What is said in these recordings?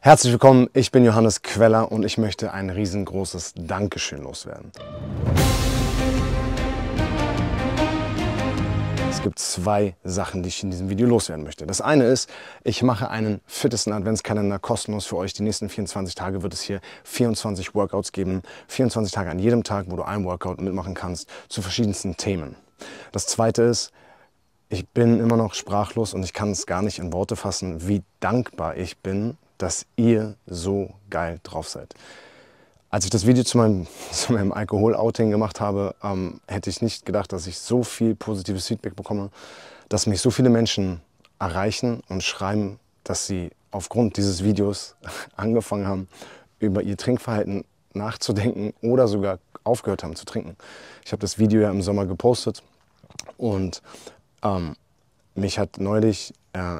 Herzlich willkommen, ich bin Johannes Queller und ich möchte ein riesengroßes Dankeschön loswerden. Es gibt zwei Sachen, die ich in diesem Video loswerden möchte. Das eine ist, ich mache einen fittesten Adventskalender kostenlos für euch. Die nächsten 24 Tage wird es hier 24 Workouts geben. 24 Tage an jedem Tag, wo du ein Workout mitmachen kannst zu verschiedensten Themen. Das zweite ist, ich bin immer noch sprachlos und ich kann es gar nicht in Worte fassen, wie dankbar ich bin dass ihr so geil drauf seid. Als ich das Video zu meinem, zu meinem Alkohol-Outing gemacht habe, ähm, hätte ich nicht gedacht, dass ich so viel positives Feedback bekomme, dass mich so viele Menschen erreichen und schreiben, dass sie aufgrund dieses Videos angefangen haben, über ihr Trinkverhalten nachzudenken oder sogar aufgehört haben zu trinken. Ich habe das Video ja im Sommer gepostet und ähm, mich hat neulich äh,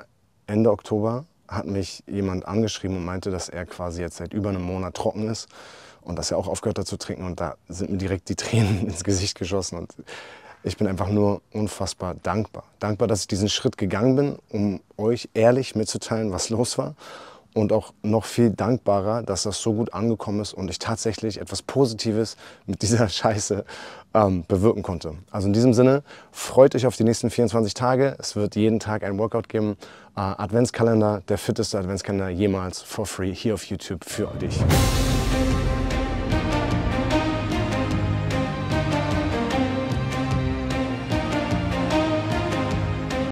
Ende Oktober hat mich jemand angeschrieben und meinte, dass er quasi jetzt seit über einem Monat trocken ist und dass er auch aufgehört hat zu trinken. Und da sind mir direkt die Tränen ins Gesicht geschossen. Und ich bin einfach nur unfassbar dankbar. Dankbar, dass ich diesen Schritt gegangen bin, um euch ehrlich mitzuteilen, was los war und auch noch viel dankbarer, dass das so gut angekommen ist und ich tatsächlich etwas Positives mit dieser Scheiße ähm, bewirken konnte. Also in diesem Sinne, freut euch auf die nächsten 24 Tage. Es wird jeden Tag ein Workout geben. Äh, Adventskalender, der fitteste Adventskalender jemals for free hier auf YouTube für dich.